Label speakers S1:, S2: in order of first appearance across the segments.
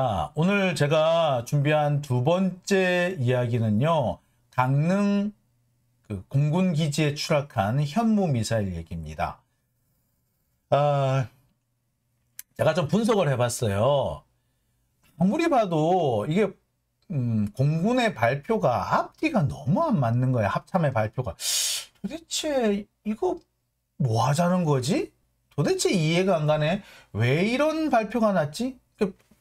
S1: 자, 오늘 제가 준비한 두 번째 이야기는요. 강릉 그 공군 기지에 추락한 현무 미사일 얘기입니다. 아, 제가 좀 분석을 해봤어요. 아무리 봐도 이게 음, 공군의 발표가 앞뒤가 너무 안 맞는 거예요. 합참의 발표가 도대체 이거 뭐 하자는 거지? 도대체 이해가 안 가네. 왜 이런 발표가 났지?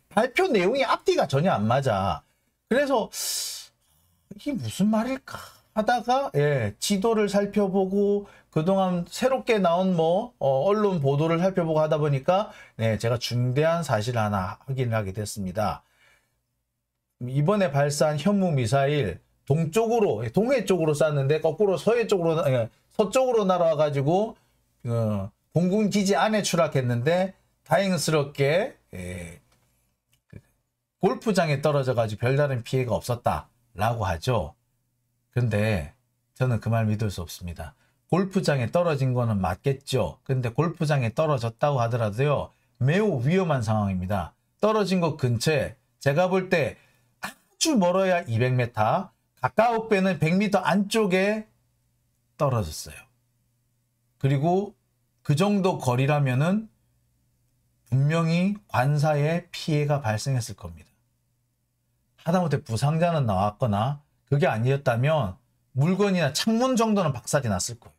S1: 발표 내용이 앞뒤가 전혀 안 맞아. 그래서 이게 무슨 말일까 하다가 예, 지도를 살펴보고 그동안 새롭게 나온 뭐 어, 언론 보도를 살펴보고 하다 보니까 네, 제가 중대한 사실 하나 확인하게 을 됐습니다. 이번에 발사한 현무 미사일 동쪽으로 동해 쪽으로 쐈는데 거꾸로 서해 쪽으로 예, 서쪽으로 날아와 가지고 어, 공군 기지 안에 추락했는데 다행스럽게 예, 골프장에 떨어져가지고 별다른 피해가 없었다라고 하죠. 근데 저는 그 말 믿을 수 없습니다. 골프장에 떨어진 거는 맞겠죠. 근데 골프장에 떨어졌다고 하더라도요. 매우 위험한 상황입니다. 떨어진 곳 근처에 제가 볼 때 아주 멀어야 200m, 가까운 빼는 100m 안쪽에 떨어졌어요. 그리고 그 정도 거리라면 분명히 관사에 피해가 발생했을 겁니다. 하다못해 부상자는 나왔거나 그게 아니었다면 물건이나 창문 정도는 박살이 났을 거예요.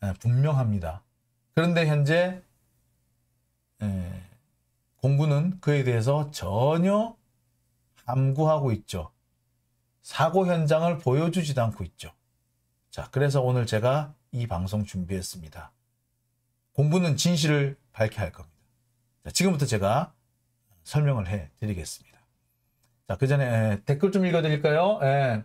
S1: 네, 분명합니다. 그런데 현재 예, 공군은 그에 대해서 전혀 함구하고 있죠. 사고 현장을 보여주지도 않고 있죠. 자, 그래서 오늘 제가 이 방송 준비했습니다. 공부는 진실을 밝혀야 할 겁니다. 자, 지금부터 제가 설명을 해 드리겠습니다. 자, 그 전에 예, 댓글 좀 읽어드릴까요? 예.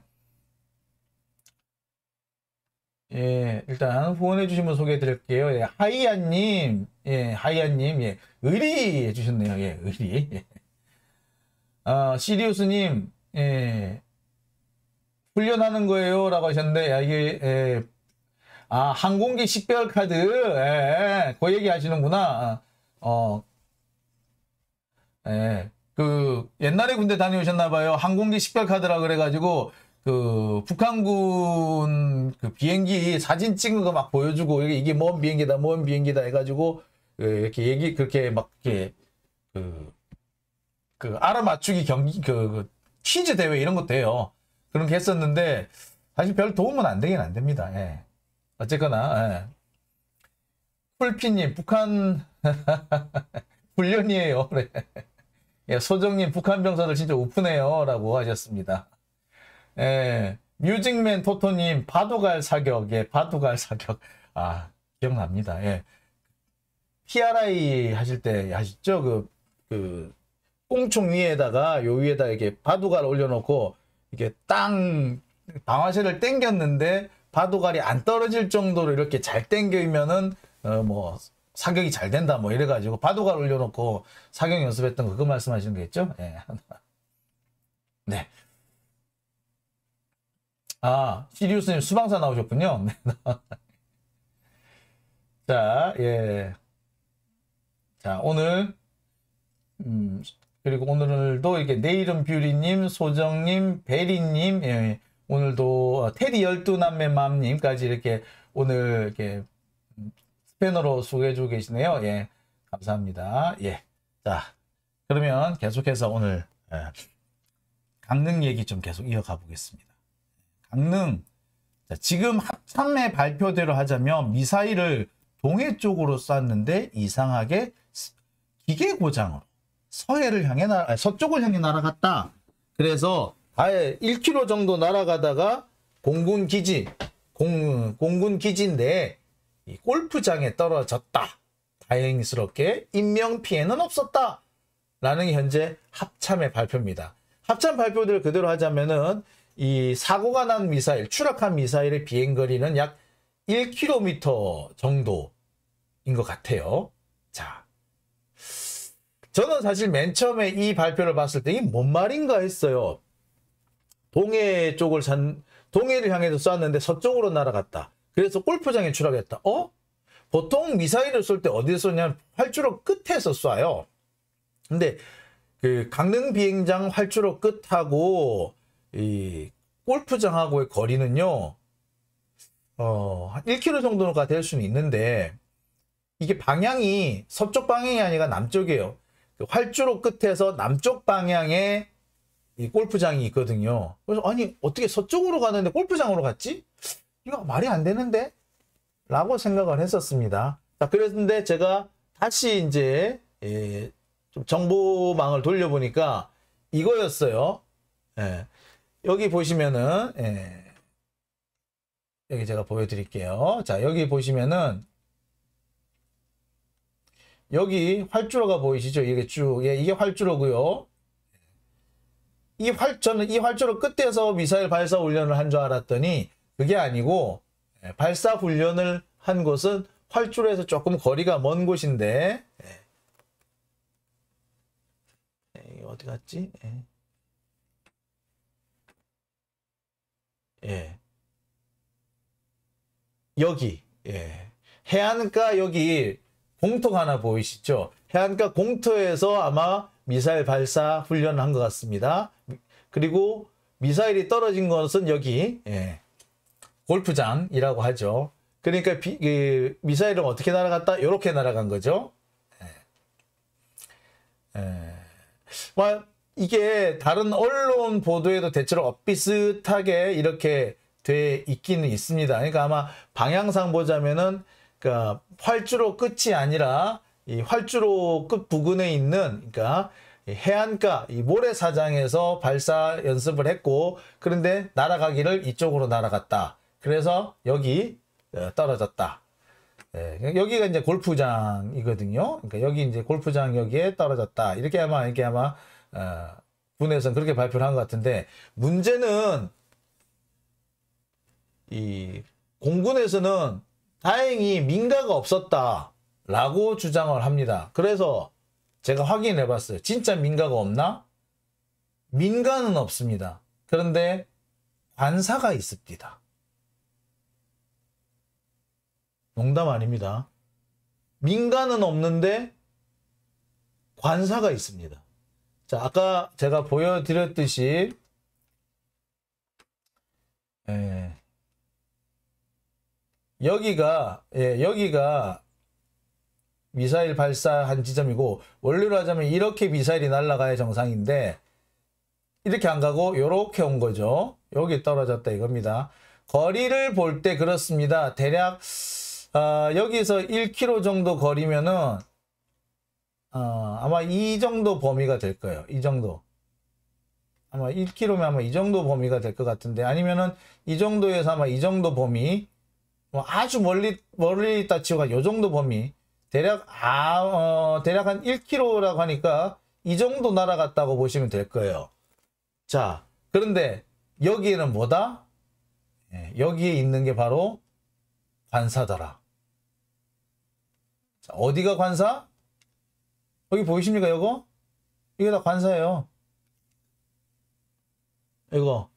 S1: 예, 일단 후원해주신 분 소개해드릴게요. 예, 하이야님, 예, 하이야님, 예, 의리해주셨네요. 예, 의리. 예. 아, 시리우스님, 예, 훈련하는 거예요. 라고 하셨는데, 아, 이게, 예, 아, 항공기 식별 카드, 예, 예. 그 얘기 하시는구나. 어, 예. 그 옛날에 군대 다녀오셨나 봐요. 항공기 식별카드라 그래가지고 그 북한군 그 비행기 사진 찍은 거 막 보여주고 이게 이게 뭔 비행기다, 뭔 비행기다 해가지고 그 이렇게 얘기 그렇게 막이 그, 그 알아맞추기 경기 그, 그 퀴즈 대회 이런 것도 해요. 그런 게 했었는데 사실 별 도움은 안 되긴 안 됩니다. 예. 어쨌거나 예. 쿨피님 북한 훈련이에요. 그래. 예, 소정님 북한 병사들 진짜 우프네요라고 하셨습니다. 예, 뮤직맨 토토님 바둑알 사격 예 바둑알 사격 아 기억납니다. 예, PRI 하실 때 하셨죠 그 그 꽁충 위에다가 요 위에다 이렇게 바둑알 올려놓고 이게 땅 방아쇠를 당겼는데 바둑알이 안 떨어질 정도로 이렇게 잘 당기면은 어뭐 사격이 잘 된다 뭐 이래가지고 바둑알 올려놓고 사격 연습했던 거 그거 말씀하시는 거겠죠? 예. 네. 아, 시리우스님 수방사 나오셨군요. 네. 자, 예. 자, 오늘, 음, 그리고 오늘도 이게 내일은 뷰리님, 소정님, 베리님, 예, 오늘도 어, 테디 열두 남매 맘님까지 이렇게 오늘 이렇게 스패너로 소개해주고 계시네요. 예, 감사합니다. 예, 자 그러면 계속해서 오늘 예, 강릉 얘기 좀 계속 이어가 보겠습니다. 강릉 자, 지금 합참의 발표대로 하자면 미사일을 동해 쪽으로 쐈는데 이상하게 기계 고장으로 서해를 향해 날 아니, 서쪽을 향해 날아갔다. 그래서 아예 1km 정도 날아가다가 공군 기지 공, 공군 기지인데 골프장에 떨어졌다. 다행스럽게 인명피해는 없었다. 라는 게 현재 합참의 발표입니다. 합참 발표들을 그대로 하자면은 이 사고가 난 미사일, 추락한 미사일의 비행거리는 약 1km 정도인 것 같아요. 자, 저는 사실 맨 처음에 이 발표를 봤을 때 이 뭔 말인가 했어요. 동해 쪽을 산, 동해를 향해서 쐈는데 서쪽으로 날아갔다. 그래서 골프장에 추락했다. 어? 보통 미사일을 쏠 때 어디에 쏘냐면 활주로 끝에서 쏴요. 근데 그 강릉 비행장 활주로 끝하고 이 골프장하고의 거리는요. 어, 한 1km 정도가 될 수는 있는데 이게 방향이 서쪽 방향이 아니라 남쪽이에요. 그 활주로 끝에서 남쪽 방향에 이 골프장이 있거든요. 그래서 아니 어떻게 서쪽으로 가는데 골프장으로 갔지? 이거 말이 안 되는데? 라고 생각을 했었습니다. 자, 그런데 제가 다시 이제 예, 좀 정보망을 돌려보니까 이거였어요. 예, 여기 보시면은 예, 여기 제가 보여드릴게요. 자 여기 보시면은 여기 활주로가 보이시죠? 이게 쭉 예, 이게 활주로고요. 이 활, 저는 이 활주로 끝에서 미사일 발사 훈련을 한 줄 알았더니 그게 아니고 예, 발사 훈련을 한 곳은 활주로에서 조금 거리가 먼 곳인데 예. 예, 어디 갔지? 예. 여기 예. 해안가 여기 공터 하나 보이시죠? 해안가 공터에서 아마 미사일 발사 훈련을 한 것 같습니다. 그리고 미사일이 떨어진 것은 여기 예. 골프장이라고 하죠. 그러니까 비, 그 미사일은 어떻게 날아갔다? 이렇게 날아간 거죠. 에. 예. 에. 예. 이게 다른 언론 보도에도 대체로 비슷하게 이렇게 돼 있기는 있습니다. 그러니까 아마 방향상 보자면은 그러니까 활주로 끝이 아니라 이 활주로 끝 부근에 있는 그러니까 해안가 이 모래사장에서 발사 연습을 했고 그런데 날아가기를 이쪽으로 날아갔다. 그래서 여기 어, 떨어졌다. 예, 그러니까 여기가 이제 골프장이거든요. 그러니까 여기 이제 골프장 여기에 떨어졌다. 이렇게 아마 이게 아마 어, 분에서는 그렇게 발표를 한 것 같은데 문제는 이 공군에서는 다행히 민가가 없었다 라고 주장을 합니다. 그래서 제가 확인해 봤어요. 진짜 민가가 없나? 민가는 없습니다. 그런데 관사가 있습니다. 농담 아닙니다. 민간은 없는데 관사가 있습니다. 자, 아까 제가 보여드렸듯이 예, 여기가 예, 여기가 미사일 발사한 지점이고 원리로 하자면 이렇게 미사일이 날아가야 정상인데 이렇게 안 가고 이렇게 온 거죠. 여기 떨어졌다 이겁니다. 거리를 볼 때 그렇습니다. 대략 어, 여기서 1km 정도 거리면은 어, 아마 이 정도 범위가 될 거예요. 이 정도. 아마 1km면 아마 이 정도 범위가 될 것 같은데 아니면은 이 정도에서 아마 이 정도 범위 뭐 아주 멀리 멀리 있다 치고가 요 정도 범위 대략 아 어, 대략 한 1km라고 하니까 이 정도 날아갔다고 보시면 될 거예요. 자 그런데 여기에는 뭐다? 예, 여기에 있는 게 바로 관사더라. 자, 어디가 관사? 여기 보이십니까? 이거? 이게 다 관사예요. 이거.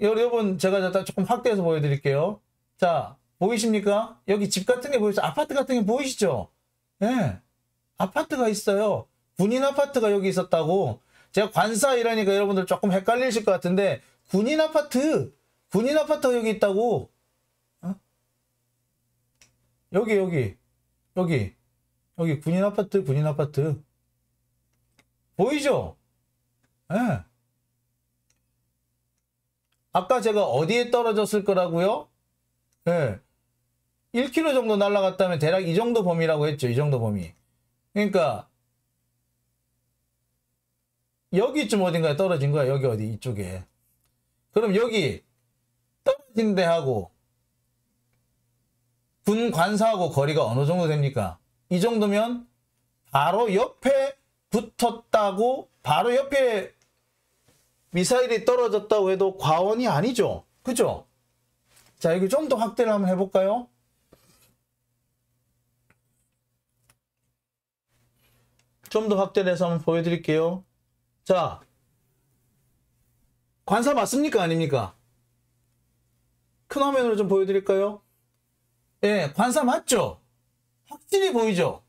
S1: 여러분 제가 조금 확대해서 보여드릴게요. 자, 보이십니까? 여기 집 같은 게 보이죠? 시 아파트 같은 게 보이시죠? 예. 네. 아파트가 있어요. 군인 아파트가 여기 있었다고. 제가 관사 이라니까 여러분들 조금 헷갈리실 것 같은데 군인 아파트 군인 아파트가 여기 있다고 여기 여기 여기 여기 군인 아파트 군인 아파트 보이죠? 예. 네. 아까 제가 어디에 떨어졌을 거라고요? 예. 네. 1km 정도 날라갔다면 대략 이 정도 범위라고 했죠. 이 정도 범위. 그러니까 여기쯤 어딘가에 떨어진 거야. 여기 어디 이쪽에. 그럼 여기 떨어진 데하고 군 관사하고 거리가 어느 정도 됩니까? 이 정도면 바로 옆에 붙었다고 바로 옆에 미사일이 떨어졌다고 해도 과언이 아니죠. 그죠? 자, 이거 좀 더 확대를 한번 해볼까요? 좀 더 확대를 해서 한번 보여드릴게요. 자, 관사 맞습니까? 아닙니까? 큰 화면으로 좀 보여드릴까요? 예, 관사 맞죠? 확실히 보이죠?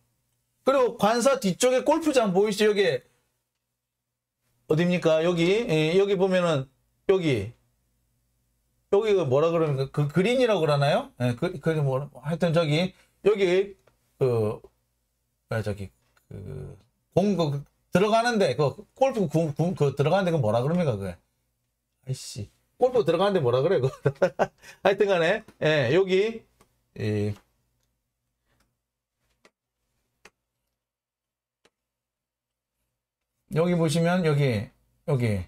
S1: 그리고 관사 뒤쪽에 골프장 보이시죠? 여기 어딥니까? 여기 예, 여기 보면은 여기 여기 그 뭐라 그러는 그 그린이라고 그러나요? 예, 그, 그, 뭐, 하여튼 저기 여기 그 뭐야 아, 저기 그 공그 그, 들어가는데 그 골프 구, 구, 그 들어가는데 그 뭐라 그럽니까 그게 아이씨 골프 들어가는데 뭐라 그래 그 하여튼간에 예 여기 예, 여기 보시면 여기 여기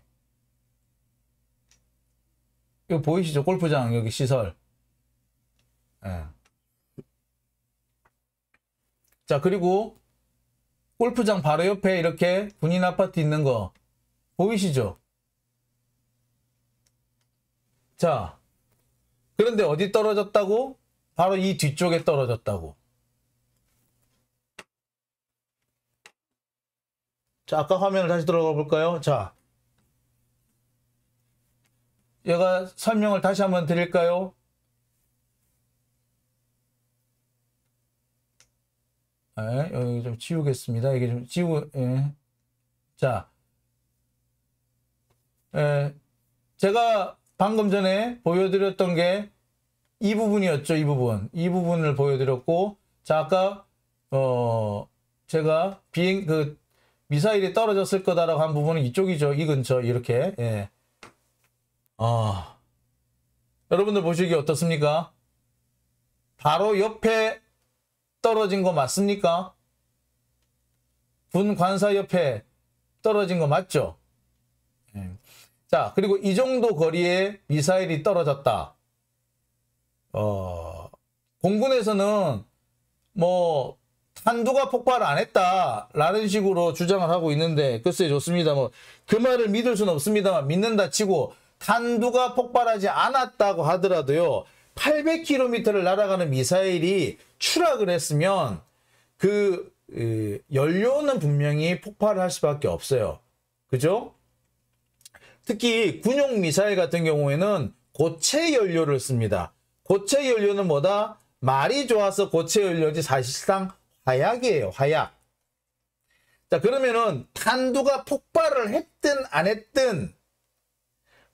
S1: 이거 보이시죠? 골프장 여기 시설 예. 자 그리고 골프장 바로 옆에 이렇게 군인 아파트 있는 거 보이시죠? 자 그런데 어디 떨어졌다고? 바로 이 뒤쪽에 떨어졌다고. 자, 아까 화면을 다시 들어가 볼까요? 자. 얘가 설명을 다시 한번 드릴까요? 네, 여기 좀 지우겠습니다. 이게 좀 지우, 예. 자. 예, 제가 방금 전에 보여드렸던 게이 부분이었죠. 이 부분. 이 부분을 보여드렸고 자 아까 어 제가 비행 그 미사일이 떨어졌을 거다라고 한 부분은 이쪽이죠. 이 근처 이렇게 예. 아 여러분들 보시기 어떻습니까? 바로 옆에 떨어진 거 맞습니까? 분 관사 옆에 떨어진 거 맞죠? 예. 자 그리고 이 정도 거리에 미사일이 떨어졌다. 어, 공군에서는 뭐탄두가 폭발 안 했다라는 식으로 주장을 하고 있는데 글쎄 좋습니다. 뭐 그 말을 믿을 수는 없습니다만 믿는다 치고 탄두가 폭발하지 않았다고 하더라도요. 800km를 날아가는 미사일이 추락을 했으면 그 으, 연료는 분명히 폭발할 을 수밖에 없어요. 그죠? 특히 군용 미사일 같은 경우에는 고체 연료를 씁니다. 고체 연료는 뭐다? 말이 좋아서 고체 연료지 사실상 화약이에요. 화약. 자 그러면은 탄두가 폭발을 했든 안 했든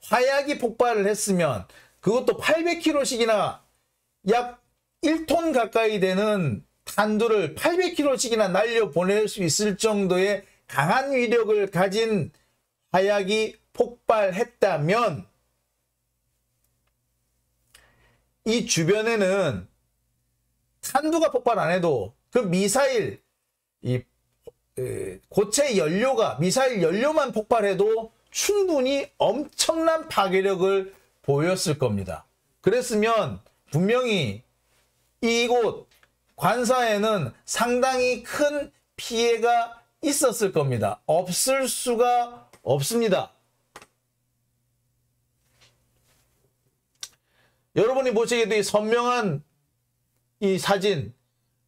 S1: 화약이 폭발을 했으면 그것도 800kg씩이나 약 1톤 가까이 되는 탄두를 800km씩이나 날려보낼 수 있을 정도의 강한 위력을 가진 화약이 폭발했다면 이 주변에는 탄두가 폭발 안 해도 그 미사일 이 고체 연료가 미사일 연료만 폭발해도 충분히 엄청난 파괴력을 보였을 겁니다. 그랬으면 분명히 이곳 관사에는 상당히 큰 피해가 있었을 겁니다. 없을 수가 없습니다. 여러분이 보시기에도 이 선명한 이 사진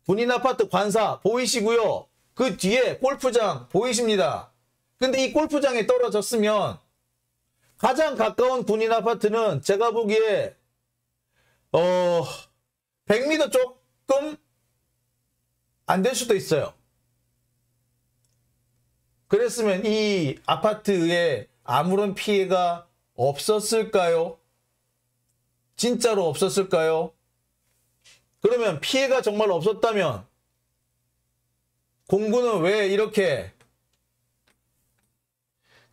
S1: 군인 아파트 관사 보이시고요. 그 뒤에 골프장 보이십니다. 근데 이 골프장에 떨어졌으면 가장 가까운 군인 아파트는 제가 보기에 어 100m 조금 안 될 수도 있어요. 그랬으면 이 아파트에 아무런 피해가 없었을까요? 진짜로 없었을까요? 그러면 피해가 정말 없었다면 공군은 왜 이렇게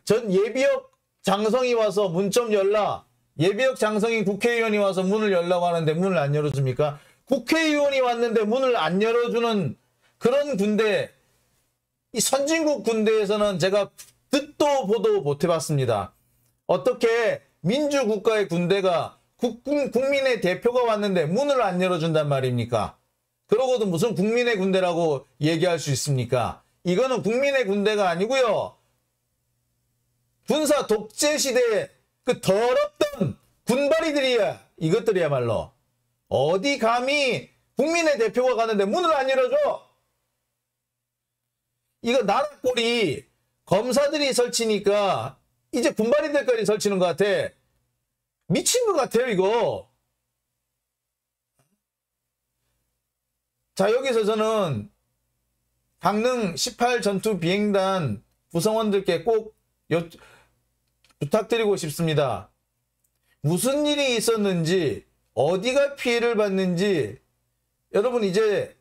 S1: 전 예비역 장성이 와서 문 좀 열라 예비역 장성인 국회의원이 와서 문을 열라고 하는데 문을 안 열어줍니까? 국회의원이 왔는데 문을 안 열어주는 그런 군대 이 선진국 군대에서는 제가 듣도 보도 못 해봤습니다. 어떻게 민주국가의 군대가 국군, 국민의 대표가 왔는데 문을 안 열어준단 말입니까? 그러고도 무슨 국민의 군대라고 얘기할 수 있습니까? 이거는 국민의 군대가 아니고요. 군사 독재 시대에 그 더럽던 군바리들이야. 이것들이야말로. 어디 감히 국민의 대표가 가는데 문을 안 열어줘? 이거 나라 꼴이 검사들이 설치니까 이제 군발이들까지 설치는 것 같아. 미친 것 같아요 이거 자 여기서 저는 강릉 18 전투 비행단 구성원들께 꼭 여, 부탁드리고 싶습니다. 무슨 일이 있었는지 어디가 피해를 봤는지 여러분 이제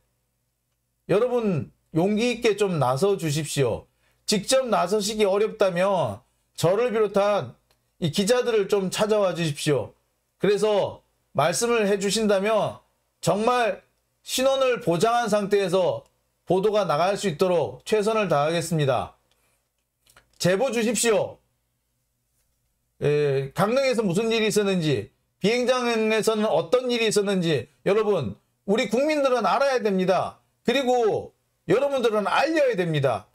S1: 여러분 용기 있게 좀 나서 주십시오. 직접 나서시기 어렵다면 저를 비롯한 이 기자들을 좀 찾아와 주십시오. 그래서 말씀을 해 주신다면 정말 신원을 보장한 상태에서 보도가 나갈 수 있도록 최선을 다하겠습니다. 제보 주십시오. 에, 예, 강릉에서 무슨 일이 있었는지 비행장에서는 어떤 일이 있었는지 여러분 우리 국민들은 알아야 됩니다. 그리고 여러분들은 알려야 됩니다.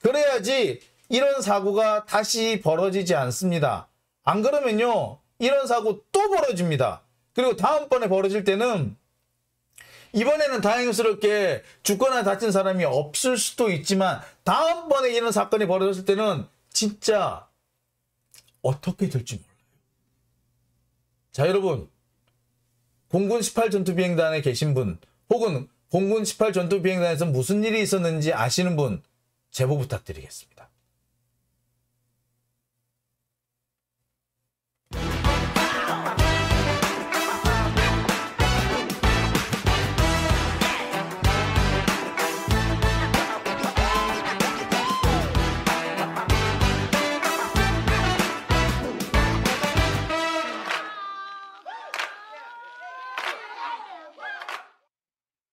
S1: 그래야지 이런 사고가 다시 벌어지지 않습니다. 안 그러면요. 이런 사고 또 벌어집니다. 그리고 다음번에 벌어질 때는 이번에는 다행스럽게 죽거나 다친 사람이 없을 수도 있지만 다음번에 이런 사건이 벌어졌을 때는 진짜 어떻게 될지 몰라요. 자 여러분 공군 18 전투비행단에 계신 분 혹은 공군 18 전투비행단에서 무슨 일이 있었는지 아시는 분 제보 부탁드리겠습니다.